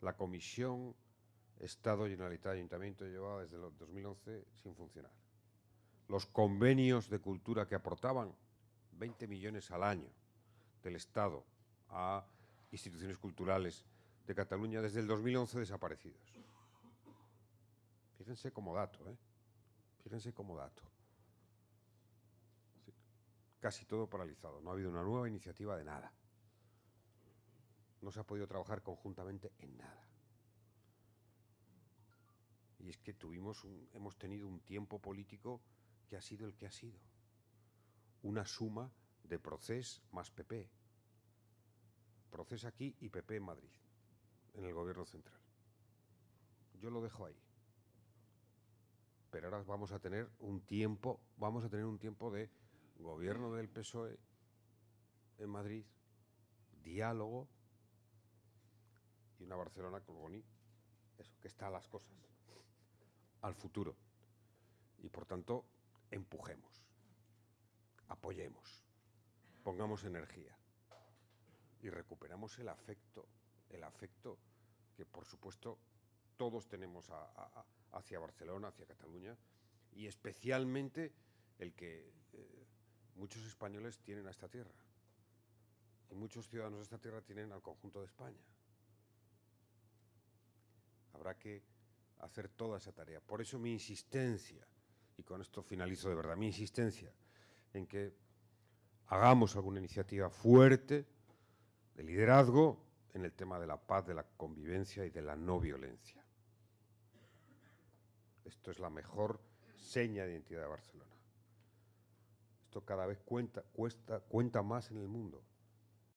la comisión Estado, Generalitat y Ayuntamiento llevaba desde el 2011 sin funcionar. Los convenios de cultura que aportaban 20 millones al año del Estado a instituciones culturales de Cataluña desde el 2011 desaparecidos. Fíjense como dato, ¿eh? Fíjense como dato. Casi todo paralizado, no ha habido una nueva iniciativa de nada no se ha podido trabajar conjuntamente en nada. Y es que tuvimos hemos tenido un tiempo político que ha sido el que ha sido. Una suma de Proces más PP. Proces aquí y PP en Madrid, en el gobierno central. Yo lo dejo ahí. Pero ahora vamos a tener un tiempo, vamos a tener un tiempo de gobierno del PSOE en Madrid, diálogo, y una Barcelona Boni, eso, que está a las cosas, al futuro. Y por tanto, empujemos, apoyemos, pongamos energía y recuperamos el afecto, el afecto que por supuesto todos tenemos hacia Barcelona, hacia Cataluña, y especialmente el que eh, muchos españoles tienen a esta tierra. Y muchos ciudadanos de esta tierra tienen al conjunto de España habrá que hacer toda esa tarea. Por eso mi insistencia, y con esto finalizo de verdad, mi insistencia en que hagamos alguna iniciativa fuerte de liderazgo en el tema de la paz, de la convivencia y de la no violencia. Esto es la mejor seña de identidad de Barcelona. Esto cada vez cuenta, cuesta, cuenta más en el mundo.